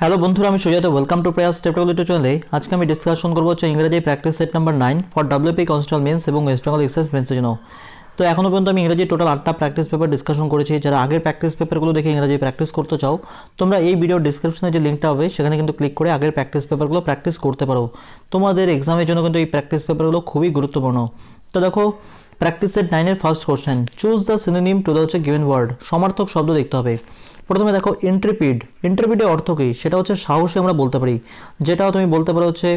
hello বন্ধুরা আমি সুজাত ওয়েলকাম টু প্রয়াস টেপটোলিটো চ্যানেলে আজকে আমি ডিসকাশন করবো হচ্ছে ইংরেজি practice set number nine for WP constable mains এবং ওয়েস্ট বেঙ্গল এক্সেস মেন্সের জন্য তো এখনও পর্যন্ত আমি ইংরেজি টোটাল আটটা প্র্যাকটিস পেপার ডিসকাশন করেছি যারা আগের প্র্যাকটিস পেপারগুলো দেখে ইংরেজি প্র্যাকটিস করতে চাও তোমরা এই ভিডিও ডিসক্রিপশনে যে লিঙ্কটা হবে সেখানে কিন্তু ক্লিক করে আগের প্র্যাকটিস পেপারগুলো প্র্যাকটিস করতে পারো তোমাদের এক্সামের জন্য কিন্তু এই প্র্যাকটিস পেপারগুলো খুবই গুরুত্বপূর্ণ তো দেখো প্র্যাকটিস সেট নাইনের first question choose the synonym to the হচ্ছে গিভেন ওয়ার্ড সমার্থক শব্দ দেখতে হবে প্রথমে দেখো ইন্ট্রিপিড ইন্টারপিডের অর্থ কী সেটা হচ্ছে সাহসী আমরা বলতে পারি যেটাও তুমি বলতে পারো হচ্ছে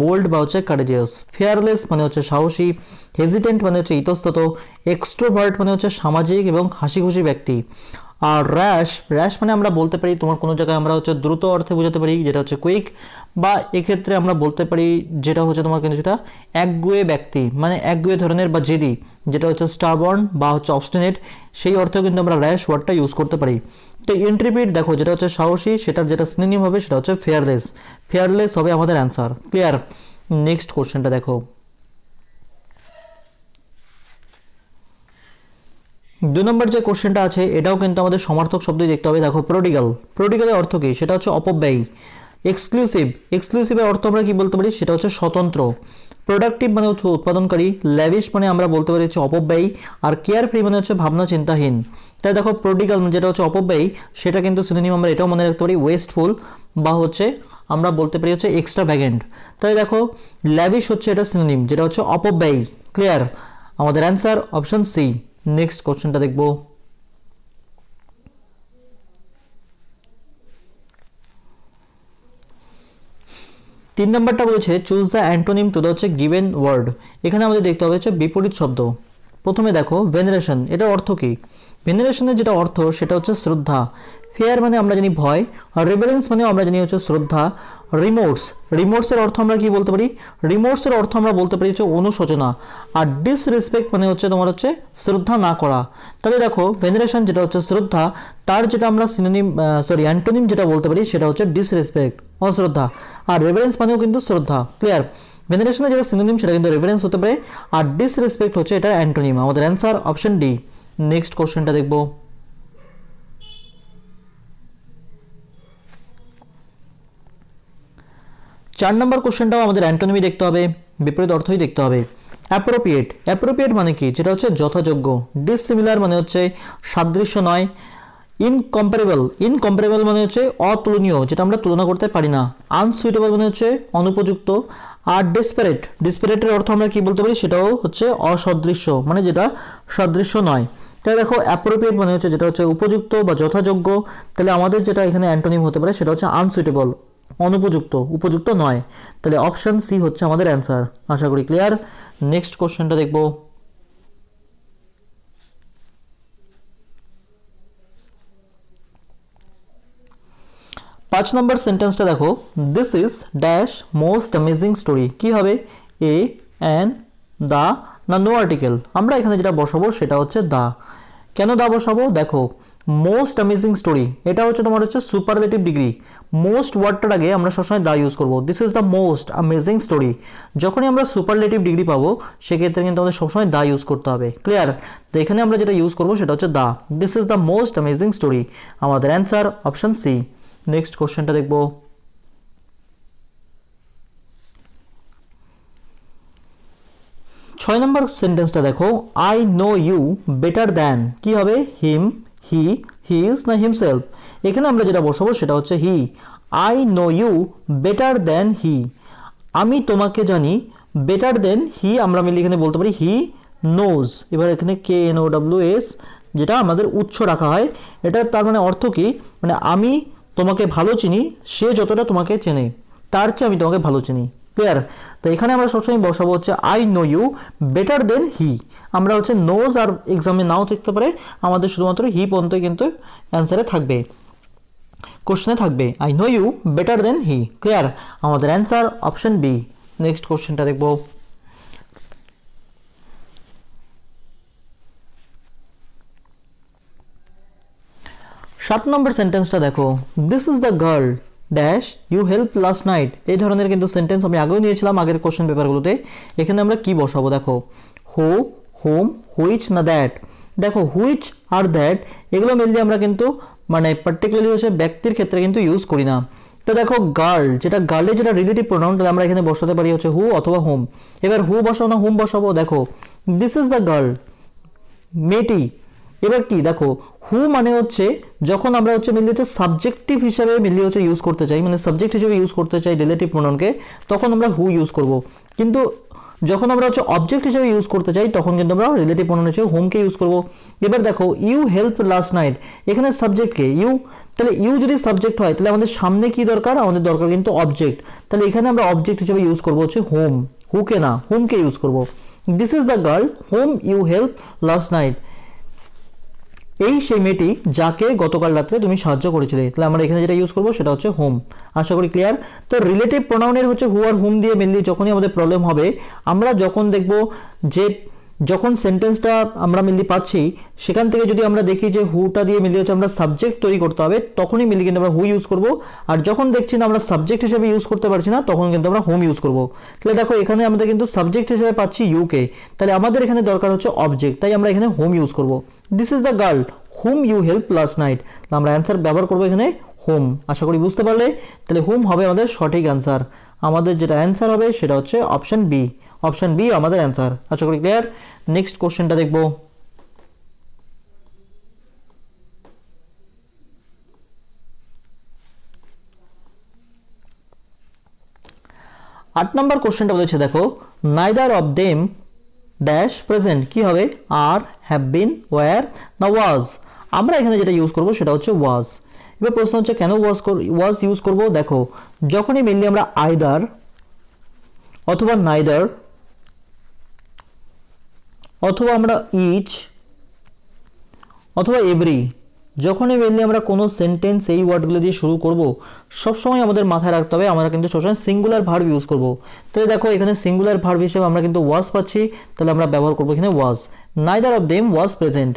বোল্ড বা হচ্ছে কারেজিয়াস ফেয়ারলেস মানে হচ্ছে সাহসী হেজিটেন্ট মানে হচ্ছে ইতস্তত এক্সট্রোভার্ট মানে হচ্ছে সামাজিক এবং হাসি খুশি ব্যক্তি আর র্যাশ র্যাশ মানে আমরা বলতে পারি তোমার কোনো জায়গায় আমরা হচ্ছে দ্রুত অর্থে বোঝাতে পারি যেটা হচ্ছে কুইক বা এক্ষেত্রে আমরা বলতে পারি যেটা হচ্ছে তোমার কিন্তু সেটা একগুয়ে ব্যক্তি মানে একগুয়ে ধরনের বা জেদি যেটা হচ্ছে স্টারবর্ন বা হচ্ছে অবস্টিনেট সেই অর্থেও কিন্তু আমরা র্যাশ ওয়ার্ডটা ইউজ করতে পারি তো ইন্ট্রিপিট দেখো যেটা হচ্ছে সাহসী সেটার যেটা স্নেহ হবে সেটা হচ্ছে ফেয়ারলেস ফেয়ারলেস হবে আমাদের অ্যান্সার ক্লিয়ার নেক্সট কোশ্চেনটা দেখো দুই নম্বর যে কোশ্চেনটা আছে এটাও কিন্তু আমাদের সমার্থক শব্দই দেখতে হবে দেখো প্রোডিগাল প্রোডিগালের অর্থ কী সেটা হচ্ছে অপব্যয়ী এক্সক্লুসিভ এক্সক্লুসিভের অর্থ আমরা কী বলতে পারি সেটা হচ্ছে স্বতন্ত্র প্রোডাক্টিভ মানে হচ্ছে উৎপাদনকারী ল্যাভিশ মানে আমরা বলতে পারি হচ্ছে অপব্যয়ী আর কেয়ার ফ্রি মানে হচ্ছে ভাবনা চিন্তাহীন তাই দেখো মানে যেটা হচ্ছে অপব্যয়ী সেটা কিন্তু সিনোনিম আমরা এটাও মনে রাখতে পারি ওয়েস্টফুল বা হচ্ছে আমরা বলতে পারি হচ্ছে এক্সট্রা ভ্যাগেন্ট তাই দেখো ল্যাভিশ হচ্ছে এটা সিনোনিম যেটা হচ্ছে অপব্যয়ী ক্লিয়ার আমাদের অ্যান্সার অপশন সি নেক্সট কোশ্চেনটা দেখব তিন নম্বরটা বলছে choose the antonym to the হচ্ছে গিভেন ওয়ার্ড এখানে আমাদের দেখতে হবে হচ্ছে বিপরীত শব্দ প্রথমে দেখো ভেনারেশন এটা অর্থ কী ভেনারেশনের যেটা অর্থ সেটা হচ্ছে শ্রদ্ধা ফেয়ার মানে আমরা জানি ভয় আর রেভারেন্স মানে আমরা জানি হচ্ছে শ্রদ্ধা রিমোটস রিমোটসের অর্থ আমরা কি বলতে পারি রিমোটসের অর্থ আমরা বলতে পারি হচ্ছে অনুশোচনা আর ডিসরেসপেক্ট মানে হচ্ছে তোমার হচ্ছে শ্রদ্ধা না করা তাহলে দেখো ভেনারেশন যেটা হচ্ছে শ্রদ্ধা তার যেটা আমরা সিনোনিম সরি অ্যান্টোনিম যেটা বলতে পারি সেটা হচ্ছে ডিসরেসপেক্ট অশ্রদ্ধা আর রেভারেন্স মানেও কিন্তু শ্রদ্ধা ক্লিয়ার ভেনারেশনের যেটা সিনোনিম সেটা কিন্তু রেভারেন্স হতে পারে আর ডিসরেসপেক্ট হচ্ছে এটা অ্যান্টোনিম আমাদের অ্যান্সার অপশন ডি নেক্সট কোশ্চেনটা দেখবো চার নম্বর কোশ্চেনটাও আমাদের অ্যান্টোনিমি দেখতে হবে বিপরীত অর্থই দেখতে হবে অ্যাপ্রোপ্রিয়েট অ্যাপ্রোপ্রিয়েট মানে কি যেটা হচ্ছে যথাযোগ্য ডিসিমিলার মানে হচ্ছে সাদৃশ্য নয় ইনকম্পারেবল ইনকম্পারেবল মানে হচ্ছে অতুলনীয় যেটা আমরা তুলনা করতে পারি না আনসুইটেবল মানে হচ্ছে অনুপযুক্ত আর ডিসপারেট ডিসপারেটের অর্থ আমরা কি বলতে পারি সেটাও হচ্ছে অসদৃশ্য মানে যেটা সদৃশ্য নয় তাহলে দেখো অ্যাপ্রোপ্রিয়েট মানে হচ্ছে যেটা হচ্ছে উপযুক্ত বা যথাযোগ্য তাহলে আমাদের যেটা এখানে অ্যান্টোনিম হতে পারে সেটা হচ্ছে আনসুইটেবল অনুপযুক্ত উপযুক্ত নয় তাহলে অপশান সি হচ্ছে আমাদের অ্যান্সার আশা করি ক্লিয়ার নেক্সট কোশ্চেনটা দেখব পাঁচ নম্বর সেন্টেন্সটা দেখো this is dash most amazing story কি হবে এ অ্যান্ড দা না নো আর্টিকেল আমরা এখানে যেটা বসাবো সেটা হচ্ছে দা কেন দা বসাবো দেখো মোস্ট অ্যামেজিং স্টোরি এটা হচ্ছে তোমার হচ্ছে সুপারলেটিভ ডিগ্রি মোস্ট ওয়ার্ডটার আগে আমরা সবসময় দা ইউজ করবো this is the most amazing story যখনই আমরা সুপারলেটিভ ডিগ্রি পাবো সেক্ষেত্রে কিন্তু আমাদের সবসময় দা ইউজ করতে হবে ক্লিয়ার তো এখানে আমরা যেটা ইউজ করবো সেটা হচ্ছে the this is the most amazing story আমাদের অ্যান্সার অপশান সি নেক্সট কোশ্চেনটা দেখবো ছয় নম্বর সেন্টেন্সটা দেখো I know you better than কি হবে হিম হি হি ইজ না হিমসেলফ এখানে আমরা যেটা বসাবো সেটা হচ্ছে he I know you better than he আমি তোমাকে জানি বেটার দেন হি আমরা মিলে এখানে বলতে পারি হি নোজ এবার এখানে K N O W S যেটা আমাদের উৎস রাখা হয় এটা তার মানে অর্থ কি মানে আমি তোমাকে ভালো চিনি সে যতটা তোমাকে চেনে তার চেয়ে আমি তোমাকে ভালো চিনি ক্লিয়ার তো এখানে আমরা সবসময় বসাবো হচ্ছে I know you better than he আমরা হচ্ছে নোজ আর এক্সামে নাও থাকতে পারে আমাদের শুধুমাত্র হি পর্যন্ত কিন্তু অ্যান্সারে থাকবে কোশ্চেনে থাকবে I know you better than he clear আমাদের অ্যান্সার অপশন বি নেক্সট কোশ্চেনটা দেখব সাত নম্বর সেন্টেন্সটা দেখো this is the girl dash you help last night এই ধরনের কিন্তু সেন্টেন্স আমি আগেও নিয়েছিলাম আগের কোশ্চেন পেপারগুলোতে এখানে আমরা কি বসাবো দেখো হো হোম হুইচ না দ্যাট দেখো হুইচ আর দ্যাট এগুলো মিলিয়ে আমরা কিন্তু মানে পার্টিকুলারলি হচ্ছে ব্যক্তির ক্ষেত্রে কিন্তু ইউজ করি না তো দেখো গার্ল যেটা গার্লের যেটা রিলেটিভ প্রোনাউন তাহলে আমরা এখানে বসাতে পারি হচ্ছে হু অথবা হোম এবার হু বসাবো না হোম বসাবো দেখো দিস ইজ দ্য গার্ল মেটি এবার কি দেখো হু মানে হচ্ছে যখন আমরা হচ্ছে মিলিয়ে হচ্ছে সাবজেক্টিভ হিসাবে মিলিয়ে হচ্ছে ইউজ করতে চাই মানে সাবজেক্ট হিসেবে ইউজ করতে চাই রিলেটিভ প্রোনাউনকে তখন আমরা হু ইউজ করব কিন্তু যখন আমরা হচ্ছে অবজেক্ট হিসেবে ইউজ করতে চাই তখন কিন্তু আমরা রিলেটিভ প্রোনাউন হিসেবে হোমকে ইউজ করব এবার দেখো ইউ হেল্প লাস্ট নাইট এখানে সাবজেক্টকে ইউ তাহলে ইউ যদি সাবজেক্ট হয় তাহলে আমাদের সামনে কি দরকার আমাদের দরকার কিন্তু অবজেক্ট তাহলে এখানে আমরা অবজেক্ট হিসেবে ইউজ করব হচ্ছে হোম হুকে না হোমকে ইউজ করব this is the girl whom you help last night এই সেই মেয়েটি যাকে গতকাল রাত্রে তুমি সাহায্য করেছিলে তাহলে আমরা এখানে যেটা ইউজ করবো সেটা হচ্ছে হোম আশা করি ক্লিয়ার তো রিলেটিভ প্রোনাউনের হচ্ছে হু আর হোম দিয়ে মেনলি যখনই আমাদের প্রবলেম হবে আমরা যখন দেখব যে যখন সেন্টেন্সটা আমরা মিলি পাচ্ছি সেখান থেকে যদি আমরা দেখি যে হুটা দিয়ে মিলিয়ে হচ্ছে আমরা সাবজেক্ট তৈরি করতে হবে তখনই মিলি কিন্তু আমরা হু ইউজ করব আর যখন দেখছি না আমরা সাবজেক্ট হিসেবে ইউজ করতে পারছি না তখন কিন্তু আমরা হোম ইউজ করব তাহলে দেখো এখানে আমাদের কিন্তু সাবজেক্ট হিসেবে পাচ্ছি ইউকে তাহলে আমাদের এখানে দরকার হচ্ছে অবজেক্ট তাই আমরা এখানে হোম ইউজ করব this is the girl whom you help last night আমরা অ্যান্সার ব্যবহার করবো এখানে হোম আশা করি বুঝতে পারলে তাহলে হোম হবে আমাদের সঠিক অ্যান্সার আমাদের যেটা অ্যান্সার হবে সেটা হচ্ছে অপশান বি অপশন বি আমাদের অ্যান্সার আশা করি ক্লিয়ার নেক্সট কোশ্চেনটা দেখব আট নম্বর কোশ্চেনটা বলেছে দেখো neither of them dash present কি হবে আর হ্যাভ বিন ওয়ার না ওয়াজ আমরা এখানে যেটা ইউজ করব সেটা হচ্ছে ওয়াজ এবার প্রশ্ন হচ্ছে কেন ওয়াজ ওয়াজ ইউজ করব দেখো যখনই মেনলি আমরা আইদার অথবা নাইদার অথবা আমরা ইচ অথবা এভরি যখনই মেনলি আমরা কোনো সেন্টেন্স এই ওয়ার্ডগুলো দিয়ে শুরু করব সবসময় আমাদের মাথায় রাখতে হবে আমরা কিন্তু সবসময় সিঙ্গুলার ভার্ব ইউজ করব তাহলে দেখো এখানে সিঙ্গুলার ভার্ব হিসেবে আমরা কিন্তু ওয়াজ পাচ্ছি তাহলে আমরা ব্যবহার করবো এখানে was neither of them was present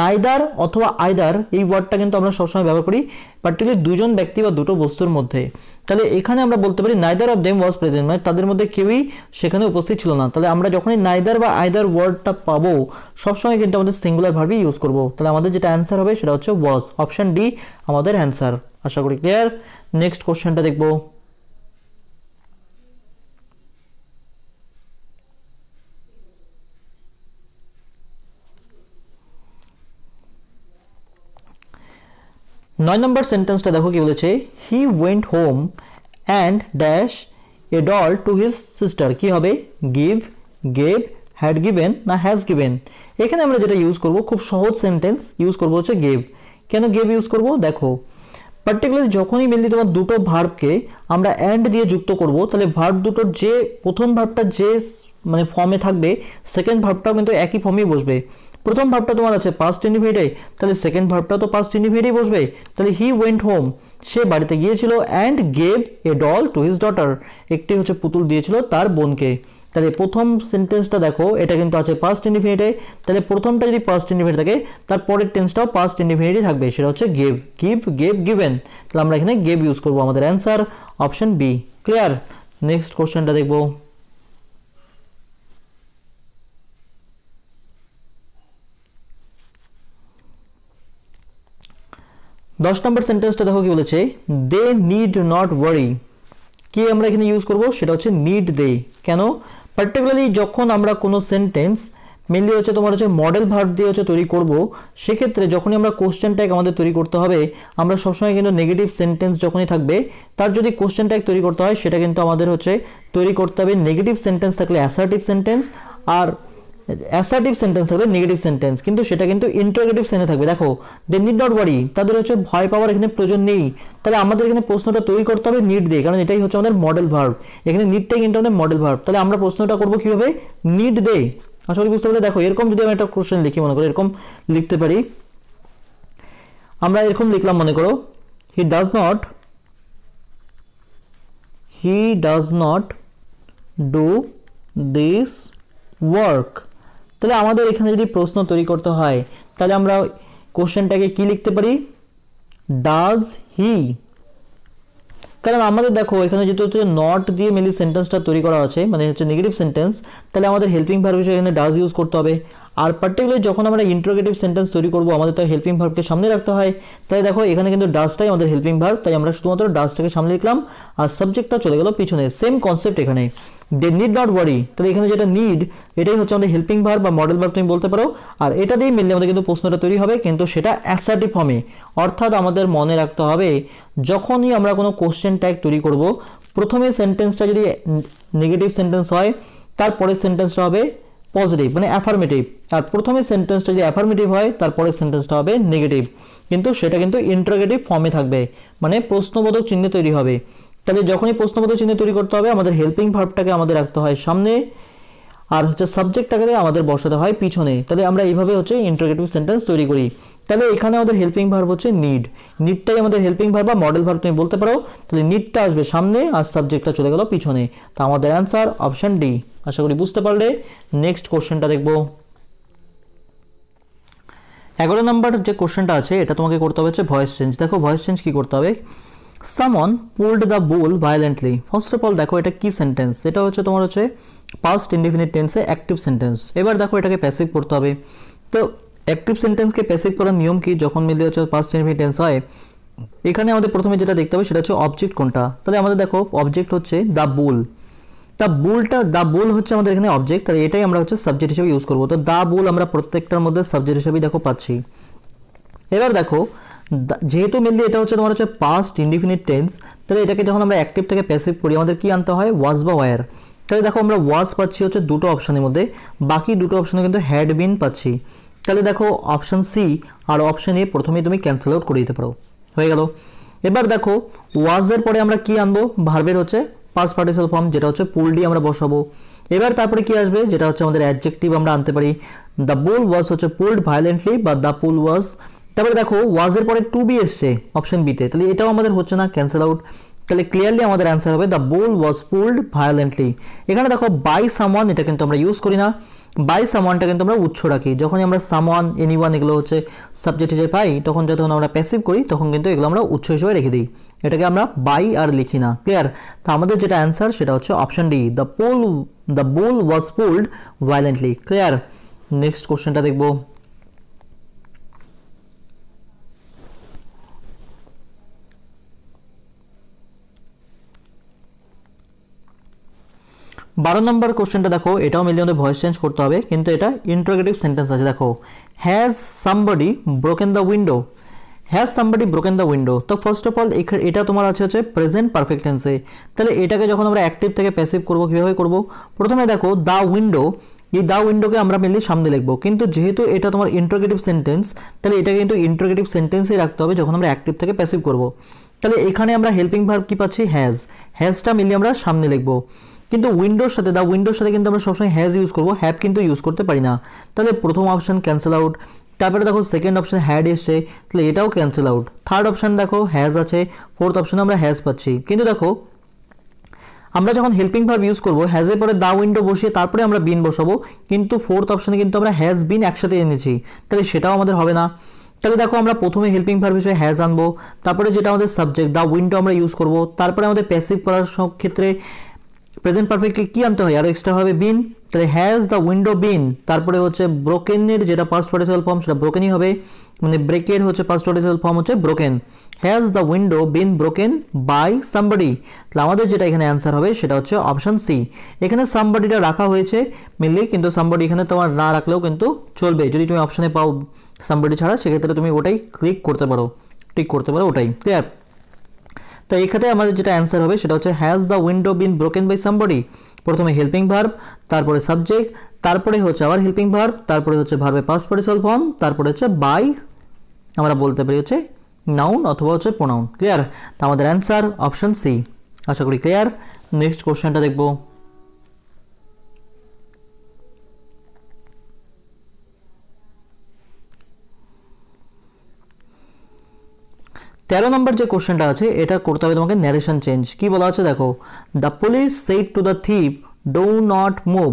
neither অথবা আইদার এই ওয়ার্ডটা কিন্তু আমরা সবসময় ব্যবহার করি পার্টিকুলার দুজন ব্যক্তি বা দুটো বস্তুর মধ্যে তাহলে এখানে আমরা বলতে পারি neither of them was present মানে তাদের মধ্যে কেউই সেখানে উপস্থিত ছিল না তাহলে আমরা যখনই নাইদার বা আইদার ওয়ার্ডটা পাবো সবসময় কিন্তু আমাদের সিঙ্গুলার ভার্বই ইউজ করব তাহলে আমাদের যেটা অ্যান্সার হবে সেটা হচ্ছে ওয়াজ অপশান ডি আমাদের অ্যান্সার আশা করি ক্লিয়ার নেক্সট কোশ্চেনটা দেখবো নয় নম্বর সেন্টেন্সটা দেখো কি বলেছে he went home and dash a doll to his sister কি হবে গিভ গেভ হ্যাড গিভেন না হ্যাজ গিভেন এখানে আমরা যেটা ইউজ করব খুব সহজ সেন্টেন্স ইউজ করব হচ্ছে গেভ কেন গেভ ইউজ করব দেখো পার্টিকুলার যখনই মেনলি তোমার দুটো ভার্বকে আমরা অ্যান্ড দিয়ে যুক্ত করব তাহলে ভার্ব দুটোর যে প্রথম ভার্বটা যে মানে ফর্মে থাকবে সেকেন্ড ভার্বটাও কিন্তু একই ফর্মেই বসবে প্রথম ভাবটা তোমার আছে পাস্ট ইন্ডিভিডে তাহলে সেকেন্ড ভাবটা তো পাস্ট ইন্ডিভিডেই বসবে তাহলে হি ওয়েন্ট হোম সে বাড়িতে গিয়েছিল and gave a doll to his daughter একটি হচ্ছে পুতুল দিয়েছিল তার বোনকে তাহলে প্রথম সেন্টেন্সটা দেখো এটা কিন্তু আছে পাস্ট ইন্ডিফিনিটে তাহলে প্রথমটা যদি পাস্ট ইন্ডিফিনিট থাকে তার পরের টেন্সটাও পাস্ট ইন্ডিফিনিটই থাকবে সেটা হচ্ছে গেভ গিভ গেভ গিভেন তাহলে আমরা এখানে গেভ ইউজ করবো আমাদের answer option B clear next কোশ্চেনটা দেখবো দশ নম্বর সেন্টেন্সটা দেখো কি বলেছে দে নিড নট ওয়ারি কি আমরা এখানে ইউজ করব সেটা হচ্ছে নিড দে কেন পার্টিকুলারলি যখন আমরা কোনো সেন্টেন্স মেনলি হচ্ছে তোমার হচ্ছে মডেল ভার্ব দিয়ে হচ্ছে তৈরি করব সেক্ষেত্রে যখনই আমরা কোশ্চেন ট্যাগ আমাদের তৈরি করতে হবে আমরা সবসময় কিন্তু নেগেটিভ সেন্টেন্স যখনই থাকবে তার যদি কোশ্চেন ট্যাগ তৈরি করতে হয় সেটা কিন্তু আমাদের হচ্ছে তৈরি করতে হবে নেগেটিভ সেন্টেন্স থাকলে অ্যাসার্টিভ সেন্টেন্স আর অ্যাসার্টিভ সেন্টেন্স থাকবে নেগেটিভ সেন্টেন্স কিন্তু সেটা কিন্তু ইন্টারগেটিভ সেন্টেন্স থাকবে দেখো দে নিড নট ওয়ারি তাদের হচ্ছে ভয় পাওয়ার এখানে প্রয়োজন নেই তাহলে আমাদের এখানে প্রশ্নটা তৈরি করতে হবে নিড দিয়ে কারণ এটাই হচ্ছে আমাদের মডেল ভার্ব এখানে নিডটাই কিন্তু আমাদের মডেল ভার্ব তাহলে আমরা প্রশ্নটা করবো কীভাবে নিড দে আসলে বুঝতে পারলে দেখো এরকম যদি আমি একটা কোশ্চেন লিখি মনে করো এরকম লিখতে পারি আমরা এরকম লিখলাম মনে করো he does not he does not do this work তাহলে আমাদের এখানে যদি প্রশ্ন তৈরি করতে হয় তাহলে আমরা কোশ্চেনটাকে কি লিখতে পারি ডাজ হি কারণ আমাদের দেখো এখানে যেহেতু হচ্ছে নট দিয়ে মেনলি সেন্টেন্সটা তৈরি করা আছে মানে হচ্ছে নেগেটিভ সেন্টেন্স তাহলে আমাদের হেল্পিং ভার্ব হিসেবে এখানে ডাজ ইউজ করতে হবে আর পার্টিকুলার যখন আমরা ইন্টারোগেটিভ সেন্টেন্স তৈরি করবো আমাদের তাই হেল্পিং ভার্বকে সামনে রাখতে হয় তাই দেখো এখানে কিন্তু ডাসটাই আমাদের হেল্পিং ভার্ব তাই আমরা শুধুমাত্র ডাসটাকে সামনে লিখলাম আর সাবজেক্টটা চলে গেল পিছনে সেম কনসেপ্ট এখানে দে নিড নট ওয়ারি তাহলে এখানে যেটা নিড এটাই হচ্ছে আমাদের হেল্পিং ভার বা মডেল ভার তুমি বলতে পারো আর এটা দিয়ে মিললে আমাদের কিন্তু প্রশ্নটা তৈরি হবে কিন্তু সেটা অ্যাসার্টিভ ফর্মে অর্থাৎ আমাদের মনে রাখতে হবে যখনই আমরা কোনো কোশ্চেন ট্যাগ তৈরি করব প্রথমে সেন্টেন্সটা যদি নেগেটিভ সেন্টেন্স হয় তারপরের সেন্টেন্সটা হবে পজিটিভ মানে অ্যাফার্মেটিভ আর প্রথমে সেন্টেন্সটা যদি অ্যাফার্মেটিভ হয় তারপরে সেন্টেন্সটা হবে নেগেটিভ কিন্তু সেটা কিন্তু ইন্টারগেটিভ ফর্মে থাকবে মানে প্রশ্নবোধক চিহ্নে তৈরি হবে তাহলে যখনই প্রশ্নবোধক চিহ্নে তৈরি করতে হবে আমাদের হেল্পিং ভার্বটাকে আমাদের রাখতে হয় সামনে আর হচ্ছে সাবজেক্টটাকে আমাদের বসাতে হয় পিছনে তাহলে আমরা এইভাবে হচ্ছে ইন্টারগেটিভ সেন্টেন্স তৈরি করি তাহলে এখানে আমাদের হেল্পিং ভার্ব হচ্ছে নিড নিডটাই আমাদের হেল্পিং ভার্ব বা মডেল ভার্ব তুমি বলতে পারো তাহলে নিডটা আসবে সামনে আর সাবজেক্টটা চলে গেল পিছনে তা আমাদের অ্যান্সার অপশান ডি আশা করি বুঝতে পারলে নেক্সট কোশ্চেনটা দেখব এগারো নম্বর যে কোশ্চেনটা আছে এটা তোমাকে করতে হবে হচ্ছে ভয়েস চেঞ্জ দেখো ভয়েস চেঞ্জ কী করতে হবে Suman pulled the bull violently first of all দেখো এটা কি সেন্টেন্স এটা হচ্ছে তোমার হচ্ছে পাস্ট ইন্ডিফিনিট টেন্সে অ্যাক্টিভ সেন্টেন্স এবার দেখো এটাকে প্যাসিভ করতে হবে তো অ্যাক্টিভ সেন্টেন্সকে প্যাসিভ করার নিয়ম কি যখন মিলে হচ্ছে পাস্ট ইন্ডিফিনিট টেন্স হয় এখানে আমাদের প্রথমে যেটা দেখতে হবে সেটা হচ্ছে অবজেক্ট কোনটা তাহলে আমাদের দেখো অবজেক্ট হচ্ছে দ্য বুল দ্য বুলটা দ্য বুল হচ্ছে আমাদের এখানে অবজেক্ট তাহলে এটাই আমরা হচ্ছে সাবজেক্ট হিসেবে ইউজ করবো তো দ্য বুল আমরা প্রত্যেকটার মধ্যে সাবজেক্ট হিসেবেই দেখো পাচ্ছি এবার দেখো যেহেতু মেনলি এটা হচ্ছে তোমার হচ্ছে পাস্ট ইন্ডিফিনিট টেন্স তাহলে এটাকে যখন আমরা অ্যাক্টিভ থেকে প্যাসিভ করি আমাদের কি আনতে হয় ওয়াজ বা ওয়ার তাহলে দেখো আমরা ওয়াজ পাচ্ছি হচ্ছে দুটো অপশানের মধ্যে বাকি দুটো অপশানে কিন্তু হ্যাড বিন পাচ্ছি তাহলে দেখো অপশান সি আর অপশান এ প্রথমেই তুমি ক্যান্সেল আউট করে দিতে পারো হয়ে গেল এবার দেখো ওয়াজের পরে আমরা কি আনবো ভার্বের হচ্ছে পাস পার্টিসিপাল ফর্ম যেটা হচ্ছে পুল ডি আমরা বসাবো এবার তারপরে কি আসবে যেটা হচ্ছে আমাদের অ্যাডজেক্টিভ আমরা আনতে পারি দ্য বুল ওয়াজ হচ্ছে পুলড ভায়োলেন্টলি বা দ্য পুল ওয়াজ তারপরে দেখো ওয়াজের পরে টু বি এসছে অপশন বিতে তাহলে এটাও আমাদের হচ্ছে না ক্যান্সেল আউট তাহলে ক্লিয়ারলি আমাদের অ্যান্সার হবে the bull was pulled violently এখানে দেখো বাই সামওয়ান এটা কিন্তু আমরা ইউজ করি না বাই সামওয়ানটা কিন্তু আমরা উচ্চ রাখি যখন আমরা সামওয়ান এনি ওয়ান এগুলো হচ্ছে সাবজেক্ট হিসেবে পাই তখন যখন আমরা প্যাসিভ করি তখন কিন্তু এগুলো আমরা উচ্চ হিসেবে রেখে দিই এটাকে আমরা বাই আর লিখি না ক্লিয়ার তো আমাদের যেটা অ্যান্সার সেটা হচ্ছে option D the bull the bull was pulled violently clear next কোশ্চেনটা দেখবো বারো নম্বর কোশ্চেনটা দেখো এটাও মিলিয়ে আমাদের ভয়েস চেঞ্জ করতে হবে কিন্তু এটা ইন্টারোগেটিভ সেন্টেন্স আছে দেখো has somebody broken the window has somebody broken the window তো ফার্স্ট অফ অল এটা তোমার আছে হচ্ছে প্রেজেন্ট পারফেক্ট টেন্সে তাহলে এটাকে যখন আমরা অ্যাক্টিভ থেকে প্যাসিভ করবো কীভাবে করবো প্রথমে দেখো দ্য উইন্ডো এই দা উইন্ডোকে আমরা মেনলি সামনে লিখবো কিন্তু যেহেতু এটা তোমার ইন্টারগেটিভ সেন্টেন্স তাহলে এটা কিন্তু ইন্টারগেটিভ সেন্টেন্সেই রাখতে হবে যখন আমরা অ্যাক্টিভ থেকে প্যাসিভ করবো তাহলে এখানে আমরা হেল্পিং ভার্ব কী পাচ্ছি হ্যাজ হ্যাজটা মিলিয়ে আমরা সামনে লিখবো কিন্তু উইন্ডোর সাথে দা উইন্ডোর সাথে কিন্তু আমরা সবসময় হ্যাজ ইউজ করবো হ্যাভ কিন্তু ইউজ করতে পারি না তাহলে প্রথম অপশান ক্যান্সেল আউট তারপরে দেখো সেকেন্ড অপশান হ্যাড এসছে তাহলে এটাও ক্যান্সেল আউট থার্ড অপশান দেখো হ্যাজ আছে ফোর্থ অপশানে আমরা হ্যাজ পাচ্ছি কিন্তু দেখো আমরা যখন হেল্পিং ভাব ইউজ করবো হ্যাজের পরে দা উইন্ডো বসিয়ে তারপরে আমরা বিন বসাবো কিন্তু ফোর্থ অপশানে কিন্তু আমরা হ্যাজ বিন একসাথে এনেছি তাহলে সেটাও আমাদের হবে না তাহলে দেখো আমরা প্রথমে হেল্পিং ভার্ব হিসেবে হ্যাজ আনবো তারপরে যেটা আমাদের সাবজেক্ট দা উইন্ডো আমরা ইউজ করবো তারপরে আমাদের প্যাসিভ করার ক্ষেত্রে প্রেজেন্ট পারফেক্টকে কী আনতে হয় আরও এক্সট্রা হবে বিন তাহলে হ্যাজ দ্য উইন্ডো বিন তারপরে হচ্ছে ব্রোকেনের যেটা পাস্ট পার্টিসিপাল ফর্ম সেটা ব্রোকেনই হবে মানে ব্রেকের হচ্ছে পাস্ট পার্টিসিপাল ফর্ম হচ্ছে broken has the window been broken by somebody তাহলে আমাদের যেটা এখানে অ্যান্সার হবে সেটা হচ্ছে অপশান সি এখানে সামবাডিটা রাখা হয়েছে মেনলি কিন্তু সামবাডি এখানে তোমার না রাখলেও কিন্তু চলবে যদি তুমি অপশানে পাও সামবাডি ছাড়া সেক্ষেত্রে তুমি ওটাই ক্লিক করতে পারো ক্লিক করতে পারো ওটাই ক্লিয়ার তো এখানে আমাদের যেটা অ্যান্সার হবে সেটা হচ্ছে has the window been broken by somebody প্রথমে হেল্পিং ভার্ব তারপরে সাবজেক্ট তারপরে হচ্ছে আবার হেল্পিং ভার্ব তারপরে হচ্ছে ভার্বে পাস পরিচল ফর্ম তারপরে হচ্ছে বাই আমরা বলতে পারি হচ্ছে নাউন অথবা হচ্ছে প্রোনাউন ক্লিয়ার তা আমাদের অ্যান্সার অপশান সি আশা করি ক্লিয়ার নেক্সট কোশ্চেনটা দেখবো তেরো নম্বর যে কোশ্চেনটা আছে এটা করতে হবে তোমাকে ন্যারেশন চেঞ্জ কি বলা আছে দেখো the police said to the thief do not move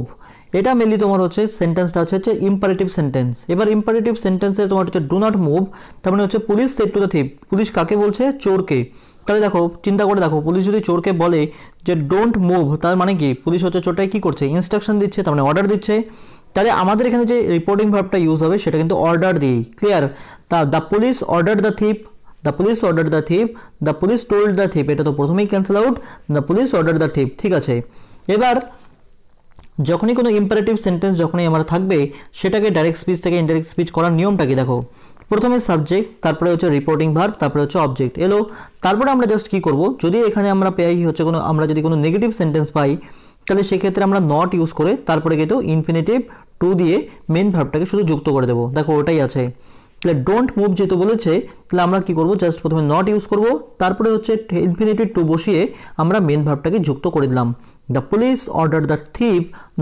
এটা মেনলি তোমার হচ্ছে সেন্টেন্সটা হচ্ছে হচ্ছে ইম্পারেটিভ সেন্টেন্স এবার ইম্পারেটিভ সেন্টেন্সে তোমার হচ্ছে ডু নট মুভ তার মানে হচ্ছে police said to the thief police কাকে বলছে চোরকে তাহলে দেখো চিন্তা করে দেখো পুলিশ যদি চোরকে বলে যে ডোন্ট মুভ তার মানে কি পুলিশ হচ্ছে চোরটাই কী করছে ইনস্ট্রাকশন দিচ্ছে তার মানে অর্ডার দিচ্ছে তাহলে আমাদের এখানে যে রিপোর্টিং ভাবটা ইউজ হবে সেটা কিন্তু অর্ডার দিয়েই ক্লিয়ার তা the police order the thief the police order the thief the police told the thief এটা তো প্রথমেই cancel out the police order the thief ঠিক আছে এবার যখনই কোনো ইম্পারেটিভ সেন্টেন্স যখনই আমার থাকবে সেটাকে ডাইরেক্ট স্পিচ থেকে ইনডাইরেক্ট স্পিচ করার নিয়মটা কি দেখো প্রথমে সাবজেক্ট তারপরে হচ্ছে রিপোর্টিং ভার্ব তারপরে হচ্ছে অবজেক্ট এলো তারপরে আমরা জাস্ট কী করবো যদি এখানে আমরা পাই হচ্ছে কোনো আমরা যদি কোনো নেগেটিভ সেন্টেন্স পাই তাহলে সেক্ষেত্রে আমরা নট ইউজ করে তারপরে কিন্তু ইনফিনিটিভ টু দিয়ে মেন ভার্বটাকে শুধু যুক্ত করে দেবো দেখো ওটাই আছে তাহলে ডোন্ট মুভ যেহেতু বলেছে তাহলে আমরা কি করব জাস্ট প্রথমে নট ইউজ করব তারপরে হচ্ছে ইনফিনিটি টু বসিয়ে আমরা মেন ভাবটাকে যুক্ত করে দিলাম the police order the thief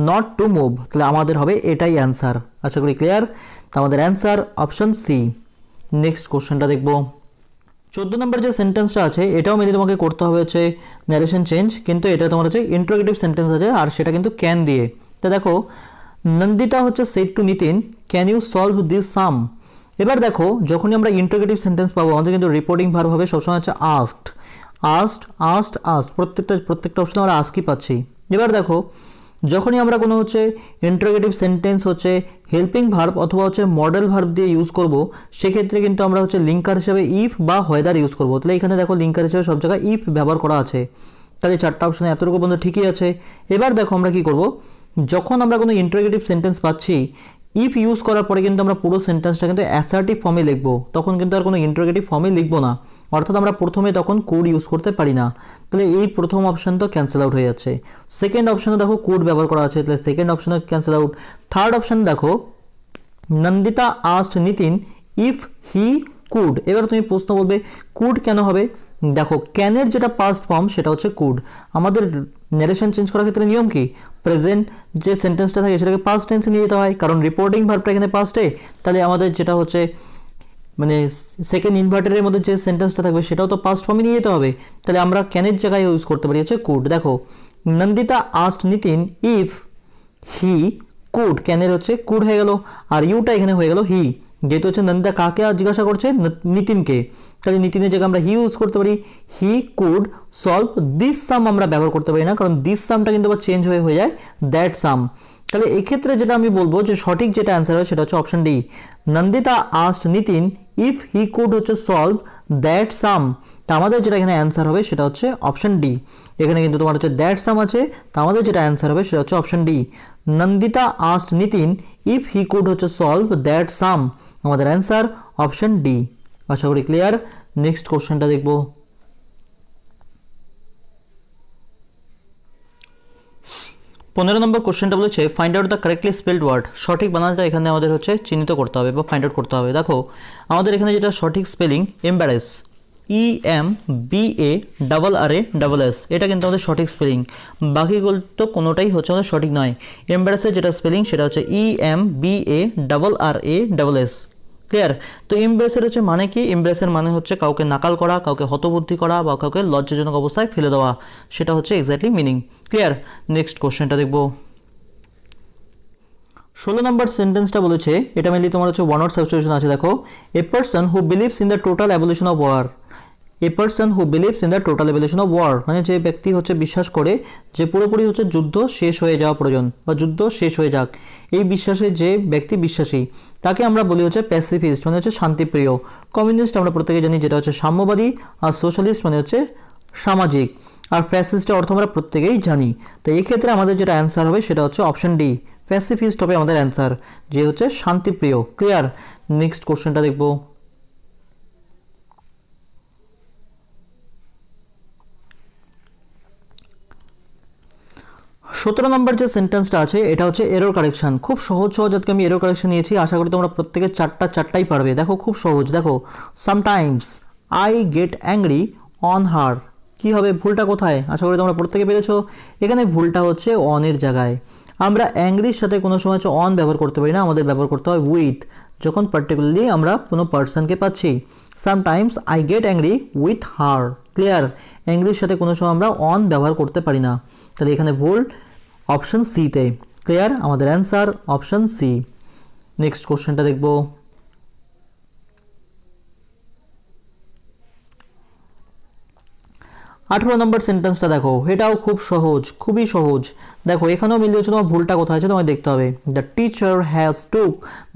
not to move তাহলে আমাদের হবে এটাই অ্যান্সার আশা করি ক্লিয়ার আমাদের অ্যান্সার অপশন সি নেক্সট কোশ্চেনটা দেখব চোদ্দো নম্বর যে সেন্টেন্সটা আছে এটাও মেনে তোমাকে করতে হবে হচ্ছে ন্যারেশন চেঞ্জ কিন্তু এটা তোমার হচ্ছে ইন্ট্রোগেটিভ সেন্টেন্স আছে আর সেটা কিন্তু ক্যান দিয়ে তো দেখো নন্দিতা হচ্ছে said to Nitin can you solve this sum এবার দেখো যখনই আমরা ইন্টারগেটিভ সেন্টেন্স পাবো আমাদের কিন্তু রিপোর্টিং ভার্ব হবে সবসময় হচ্ছে আস্ট আস্ট আস্ট আস্ট প্রত্যেকটা প্রত্যেকটা অপশন আমরা আস্কি পাচ্ছি এবার দেখো যখনই আমরা কোনো হচ্ছে ইন্টারগেটিভ সেন্টেন্স হচ্ছে হেল্পিং ভার্ব অথবা হচ্ছে মডেল ভার্ব দিয়ে ইউজ করব সেক্ষেত্রে কিন্তু আমরা হচ্ছে লিঙ্কার হিসেবে ইফ বা ওয়েদার ইউজ করব তাহলে এখানে দেখো লিঙ্কার হিসেবে সব জায়গায় ইফ ব্যবহার করা আছে তাহলে চারটা অপশন এতটুকু বন্ধু ঠিকই আছে এবার দেখো আমরা কি করব যখন আমরা কোনো ইন্টারগেটিভ সেন্টেন্স পাচ্ছি ইফ ইউজ করার পরে কিন্তু আমরা পুরো সেন্টেন্সটা কিন্তু অ্যাসার্টিভ ফর্মে লিখব তখন কিন্তু আর কোনো ইন্টারোগেটিভ ফর্মে লিখব না অর্থাৎ আমরা প্রথমে তখন কোড ইউজ করতে পারি না তাহলে এই প্রথম অপশান তো ক্যান্সেল আউট হয়ে যাচ্ছে সেকেন্ড অপশানে দেখো কোড ব্যবহার করা আছে তাহলে সেকেন্ড অপশানে ক্যান্সেল আউট থার্ড অপশান দেখো Nandita asked Nitin if he could এবার তুমি প্রশ্ন বলবে কুড কেন হবে দেখো ক্যানের যেটা পাস্ট ফর্ম সেটা হচ্ছে কুড আমাদের ন্যারেশন চেঞ্জ করার ক্ষেত্রে নিয়ম কি প্রেজেন্ট যে সেন্টেন্সটা থাকে সেটাকে পাস্ট টেন্সে নিয়ে যেতে হয় কারণ রিপোর্টিং ভার্বটা এখানে পাস্টে তাহলে আমাদের যেটা হচ্ছে মানে সেকেন্ড ইনভার্টারের মধ্যে যে সেন্টেন্সটা থাকবে সেটাও তো পাস্ট ফর্মে নিয়ে যেতে হবে তাহলে আমরা ক্যানের জায়গায় ইউজ করতে পারি হচ্ছে কুড দেখো Nandita asked Nitin if he could ক্যানের হচ্ছে কুড হয়ে গেল আর ইউটা এখানে হয়ে গেল হি যেহেতু হচ্ছে নন্দিতা কাকে জিজ্ঞাসা করছে নিতিনকে তাহলে নিতিনের জায়গায় আমরা হি ইউজ করতে পারি he could solve this sum আমরা ব্যবহার করতে পারি না কারণ দিস সামটা কিন্তু আবার চেঞ্জ হয়ে হয়ে যায় দ্যাট সাম তাহলে এক্ষেত্রে যেটা আমি বলবো যে সঠিক যেটা অ্যান্সার হয় সেটা হচ্ছে option D Nandita asked Nitin if he could হচ্ছে সলভ দ্যাট সাম তা আমাদের যেটা এখানে অ্যান্সার হবে সেটা হচ্ছে অপশন ডি এখানে কিন্তু তোমার হচ্ছে দ্যাট সাম আছে তা আমাদের যেটা অ্যান্সার হবে সেটা হচ্ছে option D Nandita asked Nitin if he could হচ্ছে সলভ দ্যাট সাম আমাদের অ্যান্সার অপশন ডি আশা করি ক্লিয়ার নেক্সট কোশ্চেনটা দেখব পনেরো নম্বর কোশ্চেনটা বলেছে find out the correctly spelled word সঠিক বানানটা এখানে আমাদের হচ্ছে চিহ্নিত করতে হবে বা ফাইন্ড আউট করতে হবে দেখো আমাদের এখানে যেটা সঠিক spelling embarrass E M B A double R A double S এটা কিন্তু আমাদের সঠিক স্পেলিং বাকিগুলো তো কোনোটাই হচ্ছে আমাদের সঠিক নয় এমব্যারাসের যেটা স্পেলিং সেটা হচ্ছে E M B A double R A double S clear তো ইমব্রেসের হচ্ছে মানে কি ইমব্রেসের মানে হচ্ছে কাউকে নাকাল করা কাউকে হতবুদ্ধি করা বা কাউকে লজ্জাজনক অবস্থায় ফেলে দেওয়া সেটা হচ্ছে এক্স্যাক্টলি মিনিং ক্লিয়ার নেক্সট কোশ্চেনটা দেখবো ষোলো নম্বর সেন্টেন্সটা বলেছে এটা মেনলি তোমার হচ্ছে ওয়ান ওয়ার্ড সাবস্টিটিউশন আছে দেখো a person who believes in the total abolition of war a person who believes in the total abolition of war মানে যে ব্যক্তি হচ্ছে বিশ্বাস করে যে পুরোপুরি হচ্ছে যুদ্ধ শেষ হয়ে যাওয়া প্রয়োজন বা যুদ্ধ শেষ হয়ে যাক এই বিশ্বাসে যে ব্যক্তি বিশ্বাসী তাকে আমরা বলি হচ্ছে প্যাসিফিস্ট মানে হচ্ছে শান্তিপ্রিয় কমিউনিস্ট আমরা প্রত্যেকে জানি যেটা হচ্ছে সাম্যবাদী আর সোশ্যালিস্ট মানে হচ্ছে সামাজিক আর ফ্যাসিস্টের অর্থ আমরা প্রত্যেকেই জানি তো এক্ষেত্রে আমাদের যেটা অ্যান্সার হবে সেটা হচ্ছে অপশন ডি প্যাসিফিস্ট হবে আমাদের অ্যান্সার যে হচ্ছে শান্তিপ্রিয় ক্লিয়ার নেক্সট কোশ্চেনটা দেখবো সতেরো নম্বর যে সেন্টেন্সটা আছে এটা হচ্ছে এরর কারেকশান খুব সহজ সহজ আজকে আমি এরোর কারেকশান নিয়েছি আশা করি তোমরা প্রত্যেকে চারটা চারটাই পারবে দেখো খুব সহজ দেখো sometimes I get angry on her কী হবে ভুলটা কোথায় আশা করি তোমরা প্রত্যেকে পেরেছো এখানে ভুলটা হচ্ছে অনের জায়গায় আমরা অ্যাংরির সাথে কোনো সময় হচ্ছে অন ব্যবহার করতে পারি না আমাদের ব্যবহার করতে হয় উইথ যখন পার্টিকুলারলি আমরা কোনো পার্সনকে পাচ্ছি sometimes I get angry with her clear অ্যাংরির সাথে কোনো সময় আমরা অন ব্যবহার করতে পারি না তাহলে এখানে ভুল অপশন সিতে ক্লিয়ার আমাদের অ্যান্সার অপশন সি নেক্সট কোশ্চেনটা দেখব আঠেরো নম্বর সেন্টেন্সটা দেখো এটাও খুব সহজ খুবই সহজ দেখো এখানেও মিলিয়ে হচ্ছে তোমার ভুলটা কোথায় আছে তোমায় দেখতে হবে the teacher has to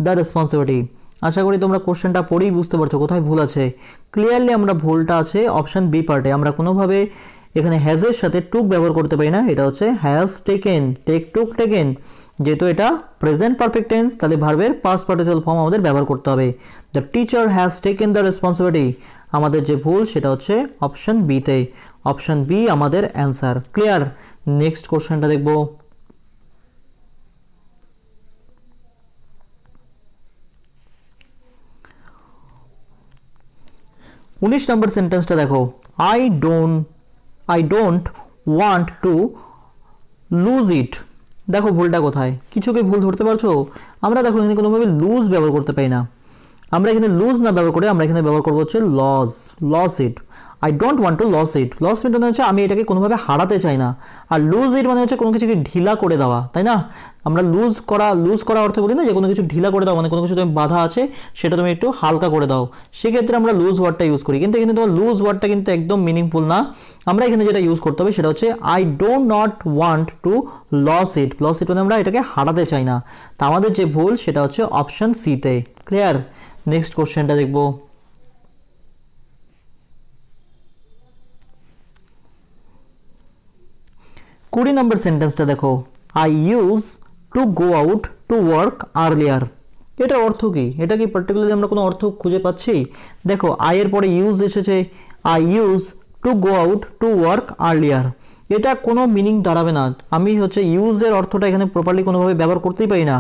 the responsibility আশা করি তোমরা কোশ্চেনটা পড়েই বুঝতে পারছো কোথায় ভুল আছে ক্লিয়ারলি আমরা ভুলটা আছে অপশান বি পার্টে আমরা কোনোভাবে এখানে হ্যাজের সাথে টুক ব্যবহার করতে পারি না এটা হচ্ছে has taken take took taken যেহেতু এটা প্রেজেন্ট পারফেক্ট টেন্স তাহলে ভার্বের পাস্ট পার্টিসিপাল ফর্ম আমাদের ব্যবহার করতে হবে the teacher has taken the responsibility আমাদের যে ভুল সেটা হচ্ছে অপশন বিতে অপশন বি আমাদের অ্যান্সার ক্লিয়ার নেক্সট কোশ্চেনটা দেখব উনিশ নম্বর সেন্টেন্সটা দেখো I don't I don't want to lose it দেখো ভুলটা কোথায় কিছুকে ভুল ধরতে পারছো আমরা দেখো এখানে কোনোভাবে লুজ ব্যবহার করতে পারি না আমরা এখানে লুজ না ব্যবহার করে আমরা এখানে ব্যবহার করবো হচ্ছে loss loss it I don't want to loss it loss it মানে হচ্ছে আমি এটাকে কোনোভাবে হারাতে চাই না আর লুজ ইট মানে হচ্ছে কোনো কিছুকে ঢিলা করে দেওয়া তাই না আমরা লুজ করা লুজ করা অর্থে বলি না যে কোনো কিছু ঢিলা করে দাও মানে কোনো কিছু তুমি বাধা আছে সেটা তুমি একটু হালকা করে দাও সেক্ষেত্রে আমরা লুজ ওয়ার্ডটা ইউজ করি কিন্তু এখানে তোমার লুজ ওয়ার্ডটা কিন্তু একদম মিনিংফুল না আমরা এখানে যেটা ইউজ করতে হবে সেটা হচ্ছে I don't not want to loss it loss it মানে আমরা এটাকে হারাতে চাই না তা আমাদের যে ভুল সেটা হচ্ছে অপশন সিতে ক্লিয়ার নেক্সট কোশ্চেনটা দেখবো কুড়ি নম্বর সেন্টেন্সটা দেখো I use to go out to work earlier এটা অর্থ কি এটা কি পার্টিকুলারলি আমরা কোনো অর্থ খুঁজে পাচ্ছি দেখো আই এর পরে ইউজ এসেছে I use to go out to work earlier এটা কোনো মিনিং দাঁড়াবে না আমি হচ্ছে ইউজের অর্থটা এখানে প্রপারলি কোনোভাবে ব্যবহার করতেই পারি না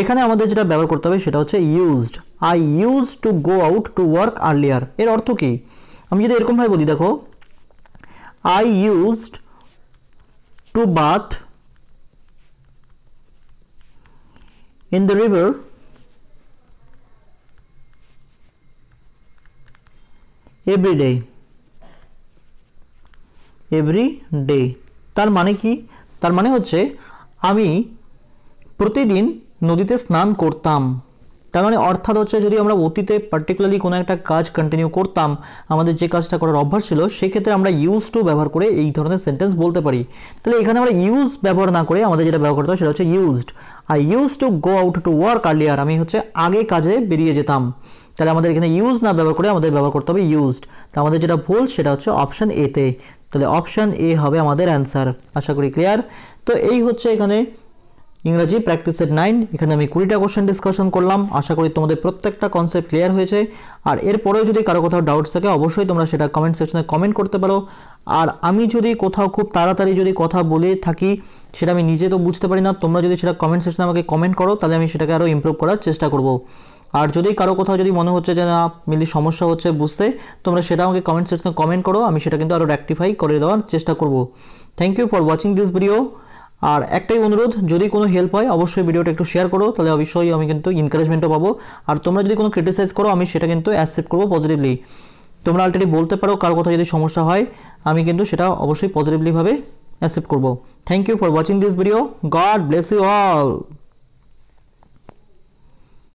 এখানে আমাদের যেটা ব্যবহার করতে হবে সেটা হচ্ছে used I use to go out to work earlier এর অর্থ কি আমি যদি এরকমভাবে বলি দেখো I used to bath in the river every day every day তার মানে কি তার মানে হচ্ছে আমি প্রতিদিন নদীতে স্নান করতাম তার মানে অর্থাৎ হচ্ছে যদি আমরা অতীতে পার্টিকুলারলি কোনো একটা কাজ কন্টিনিউ করতাম আমাদের যে কাজটা করার অভ্যাস ছিল সেক্ষেত্রে আমরা ইউজ টু ব্যবহার করে এই ধরনের সেন্টেন্স বলতে পারি তাহলে এখানে আমরা ইউজ ব্যবহার না করে আমাদের যেটা ব্যবহার করতে হয় সেটা হচ্ছে used I use to go out to work earlier আমি হচ্ছে আগে কাজে বেরিয়ে যেতাম তাহলে আমাদের এখানে ইউজ না ব্যবহার করে আমাদের ব্যবহার করতে হবে ইউজড তো আমাদের যেটা ভুল সেটা হচ্ছে অপশান এতে তাহলে অপশান এ হবে আমাদের অ্যান্সার আশা করি ক্লিয়ার তো এই হচ্ছে এখানে ইংরাজি প্র্যাকটিসের নাইন এখানে আমি কুড়িটা কোশ্চেন ডিসকাশন করলাম আশা করি তোমাদের প্রত্যেকটা কনসেপ্ট ক্লিয়ার হয়েছে আর এরপরেও যদি কারো কোথাও ডাউটস থাকে অবশ্যই তোমরা সেটা কমেন্ট সেকশনে কমেন্ট করতে পারো আর আমি যদি কোথাও খুব তাড়াতাড়ি যদি কথা বলে থাকি সেটা আমি নিজে তো বুঝতে পারি না তোমরা যদি সেটা কমেন্ট সেকশনে আমাকে কমেন্ট করো তাহলে আমি সেটাকে আরও ইমপ্রুভ করার চেষ্টা করব আর যদি কারো কোথাও যদি মনে হচ্ছে যে না মিলি সমস্যা হচ্ছে বুঝতে তোমরা সেটা আমাকে কমেন্ট সেকশনে কমেন্ট করো আমি সেটা কিন্তু আরও রেক্টিফাই করে দেওয়ার চেষ্টা করব thank you for watching this video আর একটাই অনুরোধ যদি কোনো হেল্প হয় অবশ্যই ভিডিওটা একটু শেয়ার করো তাহলে অবশ্যই আমি কিন্তু এনকারেজমেন্টও পাবো আর তোমরা যদি কোনো ক্রিটিসাইজ করো আমি সেটা কিন্তু অ্যাকসেপ্ট করবো পজিটিভলি তোমরা অলরেডি বলতে পারো কার কথা যদি সমস্যা হয় আমি কিন্তু সেটা অবশ্যই পজিটিভলিভাবে অ্যাকসেপ্ট করবো thank you for watching this video God bless you all